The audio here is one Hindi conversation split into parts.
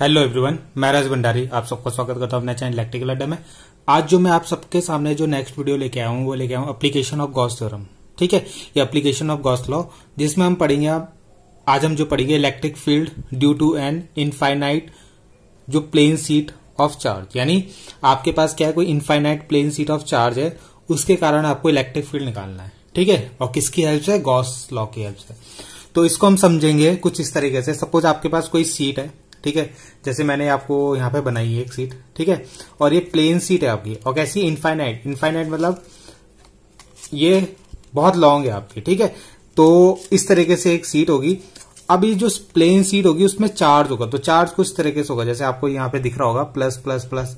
हेलो एवरीवन मैं राज भंडारी आप सबका स्वागत करता हूं अपने चैनल इलेक्ट्रिकल अड्डा में आज जो मैं आप सबके सामने जो नेक्स्ट वीडियो लेके आया हूं वो लेके आया हूं एप्लीकेशन ऑफ गॉस थ्योरम ठीक है ये एप्लीकेशन ऑफ गॉस लॉ जिसमें हम पढ़ेंगे आप आज हम जो पढ़ेंगे electric field due to an infinite जो प्लेन सीट ऑफ चार्ज यानी आपके पास क्या है कोई infinite plane sheet of charge है उसके कारण आपको इलेक्ट्रिक फील्ड निकालना है ठीक है और किसकी हेल्प से गॉस लॉ की हेल्प से तो इसको हम समझेंगे कुछ इस तरीके से सपोज आपके पास कोई सीट है ठीक है जैसे मैंने आपको यहां पे बनाई है एक सीट ठीक है और ये प्लेन सीट है आपकी और कैसी इनफाइनाइट इनफाइनाइट मतलब ये बहुत लॉन्ग है आपकी ठीक है तो इस तरीके से एक सीट होगी अब ये जो प्लेन सीट होगी उसमें चार्ज होगा तो चार्ज कुछ तरीके से होगा जैसे आपको यहां पे दिख रहा होगा प्लस प्लस प्लस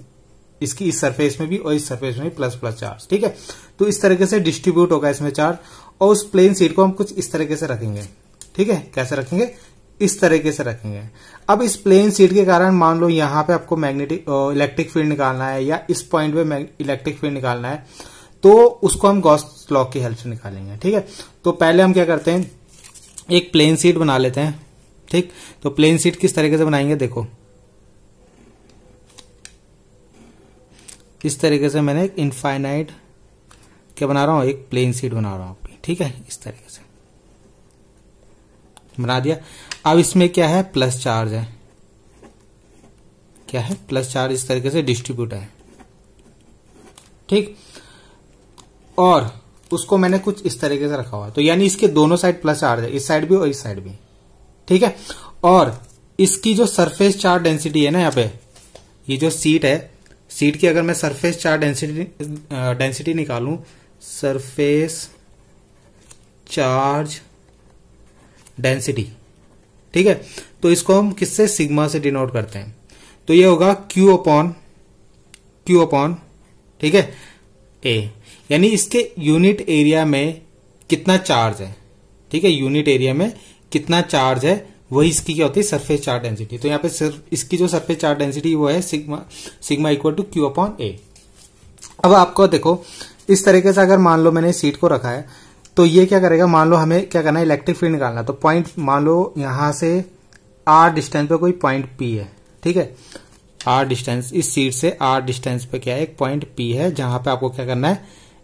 इसकी इस सरफेस में भी और इस सरफेस में भी प्लस प्लस चार्ज ठीक है तो इस तरीके से डिस्ट्रीब्यूट होगा इसमें चार्ज और उस प्लेन सीट को हम कुछ इस तरीके से रखेंगे ठीक है कैसे रखेंगे इस तरीके से रखेंगे अब इस प्लेन सीट के कारण मान लो यहां पे आपको मैग्नेटिक इलेक्ट्रिक फील्ड निकालना है या इस पॉइंट पे इलेक्ट्रिक फील्ड निकालना है तो उसको हम गॉस लॉक की हेल्प से निकालेंगे ठीक है तो पहले हम क्या करते हैं एक प्लेन सीट बना लेते हैं ठीक तो प्लेन सीट किस तरीके से बनाएंगे देखो इस तरीके से मैंने एक इनफाइनाइट क्या बना रहा हूँ एक प्लेन सीट बना रहा हूं आपकी ठीक है इस तरीके से बना दिया अब इसमें क्या है प्लस चार्ज है क्या है प्लस चार्ज इस तरीके से डिस्ट्रीब्यूट है ठीक और उसको मैंने कुछ इस तरीके से रखा हुआ तो यानी इसके दोनों साइड प्लस चार्ज है इस साइड भी और इस साइड भी ठीक है और इसकी जो सरफेस चार्ज डेंसिटी है ना यहाँ पे ये जो सीट है सीट की अगर मैं सरफेस चार्ज डेंसिटी डेंसिटी निकालू सरफेस चार्ज डेंसिटी ठीक है तो इसको हम किससे सिग्मा से डिनोट करते हैं तो ये होगा क्यू अपॉन क्यू अपॉन ठीक है ए यानी इसके यूनिट एरिया में कितना चार्ज है ठीक है यूनिट एरिया में कितना चार्ज है वही इसकी क्या होती है सरफेस चार्ज डेंसिटी तो यहां पे सिर्फ इसकी जो सरफेस चार्ज डेंसिटी वो है sigma sigma equal to Q upon A अब आपको देखो इस तरीके से अगर मान लो मैंने सीट को रखा है तो ये क्या करेगा मान लो हमें क्या करना है इलेक्ट्रिक फील्ड निकालना तो पॉइंट मान लो यहां से आर डिस्टेंस पे कोई पॉइंट पी है ठीक है आर डिस्टेंस इस सीट से आर डिस्टेंस पे क्या है एक पॉइंट पी है जहां पे आपको क्या करना है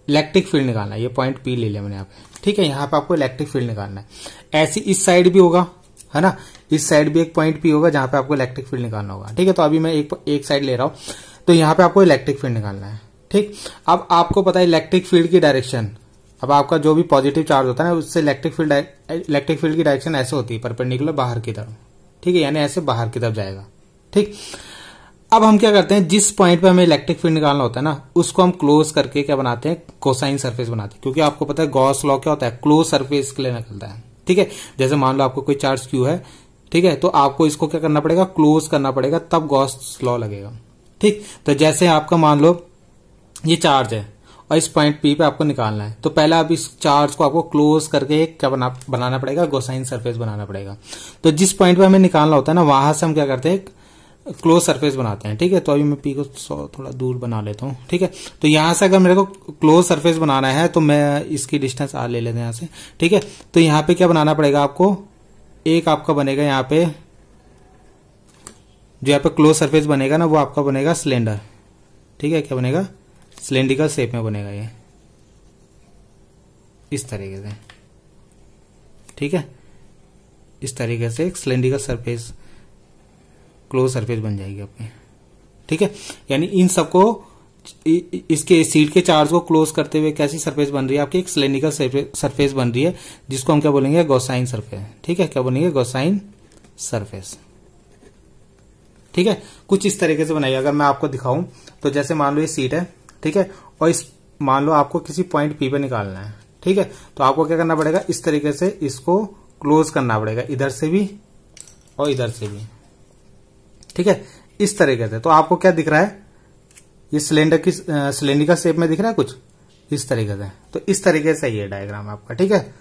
इलेक्ट्रिक फील्ड निकालना है ये पॉइंट पी ले लिया मैंने आप ठीक है यहां पे आपको इलेक्ट्रिक फील्ड निकालना है ऐसी इस साइड भी होगा है ना इस साइड भी एक पॉइंट पी होगा जहां पे आपको इलेक्ट्रिक फील्ड निकालना होगा ठीक है तो अभी मैं एक एक साइड ले रहा हूं तो यहां पे आपको इलेक्ट्रिक फील्ड निकालना है ठीक अब आपको पता है इलेक्ट्रिक फील्ड की डायरेक्शन अब आपका जो भी पॉजिटिव चार्ज होता है ना उससे इलेक्ट्रिक फील्ड इलेक्ट्रिक फील्ड की डायरेक्शन ऐसे होती है परपेंडिकुलर बाहर की तरफ ठीक है यानी ऐसे बाहर की तरफ जाएगा ठीक अब हम क्या करते हैं जिस पॉइंट पे हमें इलेक्ट्रिक फील्ड निकालना होता है ना उसको हम क्लोज करके क्या बनाते हैं कोसाइन सरफेस बनाते हैं क्योंकि आपको पता है गॉस लॉ क्या होता है क्लोज सरफेस के लिए निकलता है ठीक है जैसे मान लो आपको कोई चार्ज क्यू है ठीक है तो आपको इसको क्या करना पड़ेगा क्लोज करना पड़ेगा तब गॉस लॉ लगेगा ठीक तो जैसे आपका मान लो ये चार्ज है और इस पॉइंट पी पे आपको निकालना है तो पहले आप इस चार्ज को आपको क्लोज करके क्या बना बनाना पड़ेगा गोसाइन सरफेस बनाना पड़ेगा तो जिस पॉइंट पे हमें निकालना होता है ना वहां से हम क्या करते हैं क्लोज सरफेस बनाते हैं ठीक है तो अभी मैं पी को थोड़ा दूर बना लेता हूँ ठीक है तो यहां से अगर मेरे को क्लोज सर्फेस बनाना है तो मैं इसकी डिस्टेंस आर ले लेते हैं यहां से ठीक है तो यहां पर क्या बनाना पड़ेगा आपको एक आपका बनेगा यहाँ पे जो यहाँ पे क्लोज सरफेस बनेगा ना वो आपका बनेगा सिलेंडर ठीक है क्या बनेगा सिलेंड्रिकल शेप में बनेगा ये इस तरीके से ठीक है इस तरीके से एक सिलेंड्रिकल सरफेस क्लोज सरफेस बन जाएगी आपकी ठीक है यानी इन सबको इसके सीट के चार्ज को क्लोज करते हुए कैसी सरफेस बन रही है आपकी एक सिलेंड्रिकल सरफेस बन रही है जिसको हम क्या बोलेंगे गोसाइन सरफेस ठीक है क्या बोलेंगे गोसाइन सरफेस ठीक है कुछ इस तरीके से बनाइए अगर मैं आपको दिखाऊं तो जैसे मान लो ये सीट है ठीक है और इस मान लो आपको किसी पॉइंट पी पे निकालना है ठीक है तो आपको क्या करना पड़ेगा इस तरीके से इसको क्लोज करना पड़ेगा इधर से भी और इधर से भी ठीक है इस तरीके से तो आपको क्या दिख रहा है ये सिलेंडर की सिलेंडर का शेप में दिख रहा है कुछ इस तरीके से तो इस तरीके से ये डायग्राम आपका ठीक है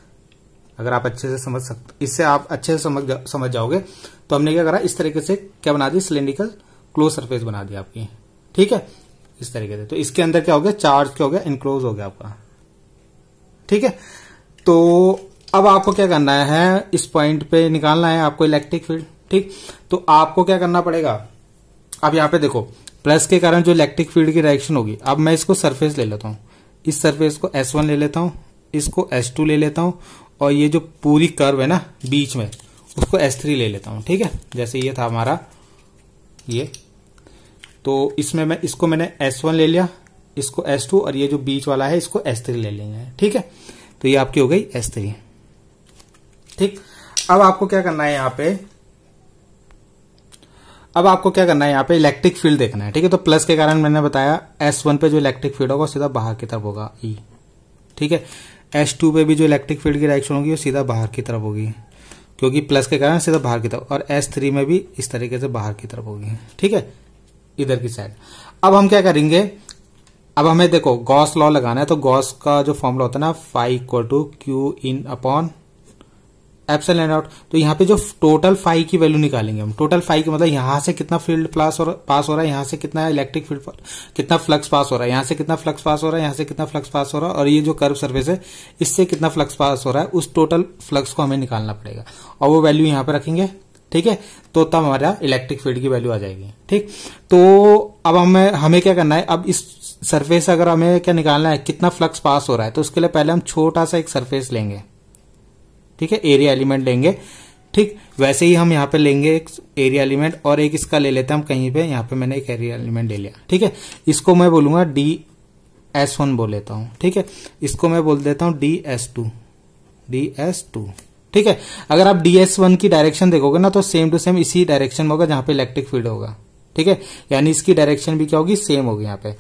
अगर आप अच्छे से समझ सकते इससे आप अच्छे से समझ जा, समझ जाओगे तो हमने क्या करा इस तरीके से क्या बना दी सिलेंडिकल क्लोज सरफेस बना दी आपकी ठीक है इस तरीके से तो इसके अंदर क्या हो गया चार्ज क्या हो गया इनक्लोज हो गया आपका ठीक है तो अब आपको क्या करना है इस पॉइंट पे निकालना है आपको इलेक्ट्रिक फील्ड ठीक तो आपको क्या करना पड़ेगा अब यहां पे देखो प्लस के कारण जो इलेक्ट्रिक फील्ड की रिएक्शन होगी अब मैं इसको सरफेस ले लेता हूं इस सरफेस को S1 ले लेता हूं इसको S2 ले लेता हूं और ये जो पूरी कर्व है ना बीच में उसको S3 ले लेता हूं ठीक है जैसे ये था हमारा ये तो इसमें मैं इसको मैंने एस वन ले लिया इसको एस टू और ये जो बीच वाला है इसको एस थ्री ले लेंगे ठीक है तो ये आपकी हो गई एस थ्री ठीक अब आपको क्या करना है यहां पे अब आपको क्या करना है यहाँ पे इलेक्ट्रिक फील्ड देखना है ठीक है तो प्लस के कारण मैंने बताया एस वन पे जो इलेक्ट्रिक फील्ड होगा सीधा बाहर की तरफ होगा ई e। ठीक है एस टू पे भी जो इलेक्ट्रिक फील्ड की डायरेक्शन होगी वो सीधा बाहर की तरफ होगी क्योंकि प्लस के कारण सीधा बाहर की तरफ और एस थ्री में भी इस तरीके से बाहर की तरफ होगी ठीक है इधर की साइड अब हम क्या करेंगे अब हमें देखो गॉस लॉ लगाना है तो गॉस का जो फॉर्मूला होता है ना phi equal to Q in upon epsilon and out तो यहाँ पे जो टोटल फाइव की वैल्यू निकालेंगे हम टोटल फाइव की मतलब यहां से कितना फील्ड पास हो पास हो रहा है यहां से कितना इलेक्ट्रिक फील्ड कितना फ्लक्स पास हो रहा है यहां से कितना फ्लक्स पास हो रहा है यहां से कितना फ्लक्स पास हो रहा है और ये जो कर्व सर्विस है इससे कितना फ्लक्स पास हो रहा है उस टोटल फ्लक्स को हमें निकालना पड़ेगा और वो वैल्यू यहां पर रखेंगे ठीक है तो तब हमारा इलेक्ट्रिक फील्ड की वैल्यू आ जाएगी ठीक तो अब हमें हमें क्या करना है अब इस सरफेस अगर हमें क्या निकालना है कितना फ्लक्स पास हो रहा है तो उसके लिए पहले हम छोटा सा एक सरफेस लेंगे ठीक है एरिया एलिमेंट लेंगे ठीक वैसे ही हम यहां पे लेंगे एक एरिया एलिमेंट और एक इसका ले लेते हैं हम कहीं पे यहां पे मैंने एक एरिया एलिमेंट ले लिया ठीक है इसको मैं बोलूंगा डी एस वन बोल लेता हूँ ठीक है इसको मैं बोल देता हूँ D S two D S two ठीक है अगर आप डीएस वन की डायरेक्शन देखोगे ना तो सेम टू सेम इसी डायरेक्शन में होगा जहां पे इलेक्ट्रिक फील्ड होगा ठीक है यानी इसकी डायरेक्शन भी क्या होगी सेम होगी यहाँ पे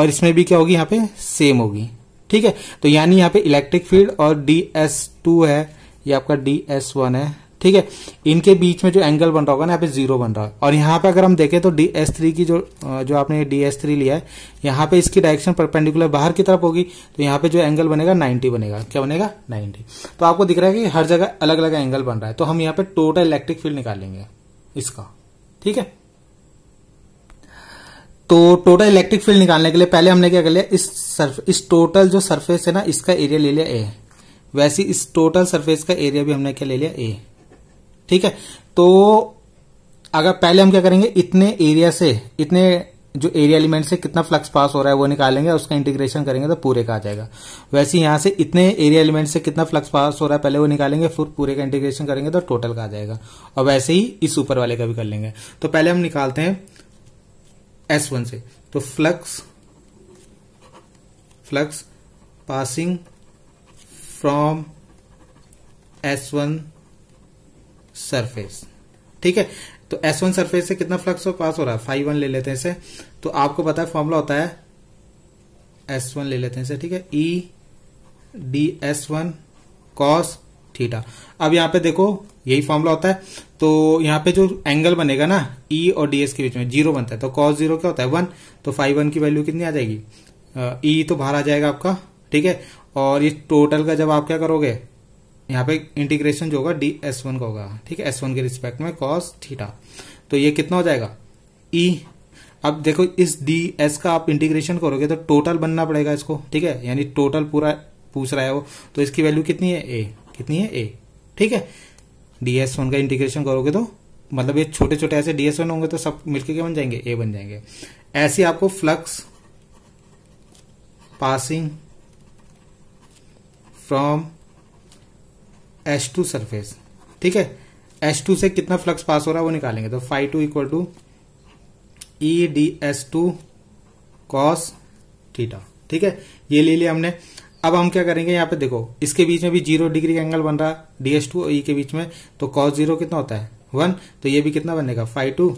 और इसमें भी क्या होगी यहाँ पे सेम होगी ठीक है तो यानी यहाँ पे इलेक्ट्रिक फील्ड और डी एस टू है ये आपका डी एस वन है ठीक है इनके बीच में जो एंगल बन रहा होगा ना यहाँ पे जीरो बन रहा है और यहाँ पे अगर हम देखें तो डी एस थ्री की जो जो आपने डी एस थ्री लिया है यहाँ पे इसकी डायरेक्शन परपेंडिकुलर बाहर की तरफ होगी तो यहाँ पे जो एंगल बनेगा नाइन्टी बनेगा क्या बनेगा नाइन्टी तो आपको दिख रहा है कि हर जगह अलग अलग एंगल बन रहा है तो हम यहाँ पे टोटल इलेक्ट्रिक फील्ड निकालेंगे इसका ठीक है तो टोटल इलेक्ट्रिक फील्ड निकालने के लिए पहले हमने क्या कर लिया इस सर्फ इस टोटल जो सरफेस है ना इसका एरिया ले लिया ए वैसे इस टोटल सरफेस का एरिया भी हमने क्या ले लिया ए ठीक है तो अगर पहले हम क्या करेंगे इतने एरिया से इतने जो एरिया एलिमेंट से कितना फ्लक्स पास हो रहा है वो निकालेंगे उसका इंटीग्रेशन करेंगे तो पूरे का आ जाएगा वैसे यहां से इतने एरिया एलिमेंट से कितना फ्लक्स पास हो रहा है पहले वो निकालेंगे फिर पूरे का इंटीग्रेशन करेंगे तो टोटल का आ जाएगा और वैसे ही इस ऊपर वाले का भी कर लेंगे तो पहले हम निकालते हैं एस वन से तो flux flux passing from S one surface ठीक है तो एस वन सरफेस से कितना फ्लक्स हो पास हो रहा है फाइव वन ले लेते हैं इसे तो आपको पता है फॉर्मूला होता है एस वन ले लेते हैं इसे ठीक है E D S one cos theta अब यहां पे देखो यही फॉर्मूला होता है तो यहां पे जो एंगल बनेगा ना ई e और एस के बीच में जीरो बनता है तो कॉस जीरो क्या होता है वन तो फाइव वन की वैल्यू कितनी आ जाएगी ई e तो बाहर आ जाएगा आपका ठीक है और ये टोटल का जब आप क्या करोगे यहाँ पे इंटीग्रेशन जो होगा डी एस वन का होगा ठीक है एस वन के रिस्पेक्ट में कॉस थीटा तो ये कितना हो जाएगा ई e, अब देखो इस डी एस का आप इंटीग्रेशन करोगे तो टोटल बनना पड़ेगा इसको ठीक है यानी टोटल पूरा पूछ रहा है वो तो इसकी वैल्यू कितनी है ए कितनी है ए ठीक है डी एस वन का इंटीग्रेशन करोगे तो मतलब ये छोटे छोटे ऐसे डी एस वन होंगे तो सब मिलके क्या बन जाएंगे ए बन जाएंगे ऐसे आपको flux passing from H two surface ठीक है एच टू से कितना फ्लक्स पास हो रहा है वो निकालेंगे तो phi two equal to E D S two cos theta ठीक है ये ले लिया हमने अब हम क्या करेंगे यहां पे देखो इसके बीच में भी जीरो डिग्री का एंगल बन रहा है डी एस टू ई के बीच में तो कॉस जीरो कितना होता है वन तो ये भी कितना बनेगा फाइव टू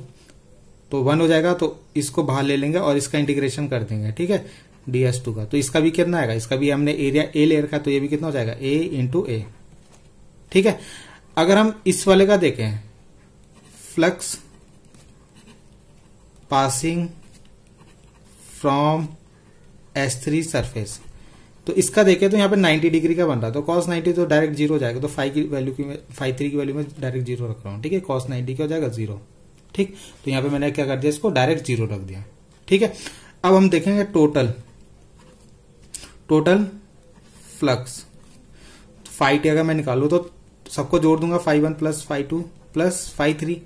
तो वन हो जाएगा तो इसको बाहर ले लेंगे और इसका इंटीग्रेशन कर देंगे ठीक है डीएस टू का तो इसका भी कितना आएगा इसका भी हमने एरिया ए ले रखा है तो ये भी कितना हो जाएगा ए इंटू ए ठीक है अगर हम इस वाले का देखें flux passing from S three surface तो इसका देखें तो यहां पे 90 डिग्री का बन रहा है तो कॉस 90 तो डायरेक्ट जीरो हो जाएगा तो फाइव की वैल्यू की फाइव थ्री की वैल्यू में डायरेक्ट जीरो रख रहा हूं ठीक है कॉस 90 का हो जाएगा जीरो ठीक तो यहां पे मैंने क्या कर दिया इसको डायरेक्ट जीरो रख दिया ठीक है अब हम देखेंगे total total flux phi T अगर मैं निकालू तो सबको जोड़ दूंगा phi one plus phi two plus phi three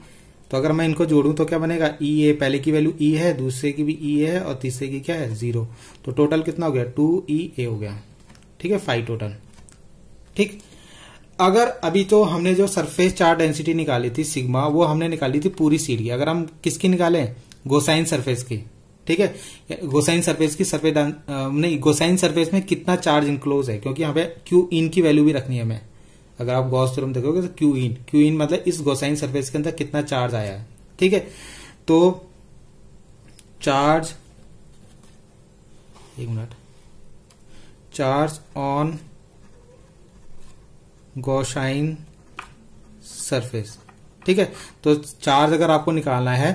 तो अगर मैं इनको जोड़ू तो क्या बनेगा ई e ए पहले की वैल्यू ई e है दूसरे की भी ई e ए है और तीसरे की क्या है जीरो तो टोटल कितना हो गया टू ई ए हो गया ठीक है फाइव टोटल ठीक अगर अभी तो हमने जो सरफेस चार्ज डेंसिटी निकाली थी सिग्मा वो हमने निकाली थी पूरी सीट की अगर हम किसकी निकाले गोसाइन सरफेस की ठीक है गोसाइन सरफेस की सरफेस नहीं गोसाइन सरफेस में कितना चार्ज इंक्लोज है क्योंकि यहां पे क्यू इन की वैल्यू भी रखनी है हमें अगर आप गॉस थ्योरम देखोगे तो क्यू इन क्यू इन मतलब इस गोसाइन सरफेस के अंदर कितना चार्ज आया है ठीक है तो चार्ज एक minute charge on Gaussian surface ठीक है तो चार्ज अगर आपको निकालना है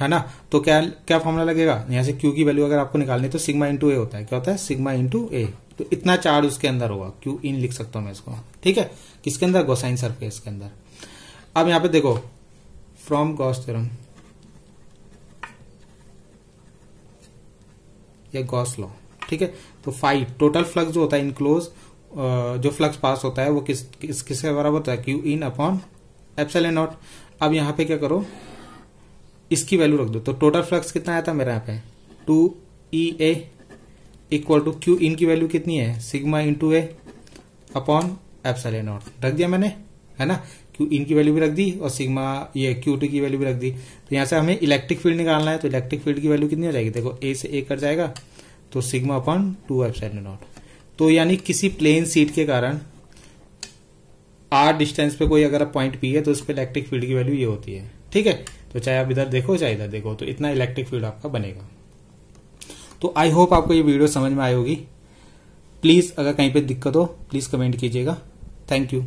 है ना तो क्या क्या फॉर्मूला लगेगा यहां से क्यू की वैल्यू अगर आपको निकालनी है तो सिग्मा इंटू ए होता है क्या होता है सिग्मा इंटू ए तो इतना चार्ज उसके अंदर होगा क्यू इन लिख सकता हूं मैं इसको ठीक है किसके अंदर गोसाइन सरफेस के अंदर अब यहां पे देखो फ्रॉम गॉस थ्योरम या गॉस लॉ ठीक है तो फाइव टोटल फ्लक्स जो होता है इनक्लोज जो फ्लक्स पास होता है वो किस किस किसके बराबर होता है Q in upon epsilon nought अब यहां पे क्या करो इसकी वैल्यू रख दो तो टोटल फ्लक्स कितना आया था मेरे यहां पे two E A equal to Q in की वैल्यू कितनी है sigma into A upon epsilon nought रख दिया मैंने है ना क्यू इन की वैल्यू भी रख दी और सिग्मा ये क्यू टू की वैल्यू भी रख दी तो यहां से हमें इलेक्ट्रिक फील्ड निकालना है तो इलेक्ट्रिक फील्ड की वैल्यू कितनी हो जाएगी देखो ए से ए कर जाएगा तो sigma upon two epsilon nought तो यानी किसी प्लेन सीट के कारण आर डिस्टेंस पे कोई अगर पॉइंट पी है तो उस पर इलेक्ट्रिक फील्ड की वैल्यू ये होती है ठीक है तो चाहे आप इधर देखो चाहे इधर देखो तो इतना इलेक्ट्रिक फील्ड आपका बनेगा तो आई होप आपको ये वीडियो समझ में आई होगी प्लीज़ अगर कहीं पे दिक्कत हो प्लीज़ कमेंट कीजिएगा थैंक यू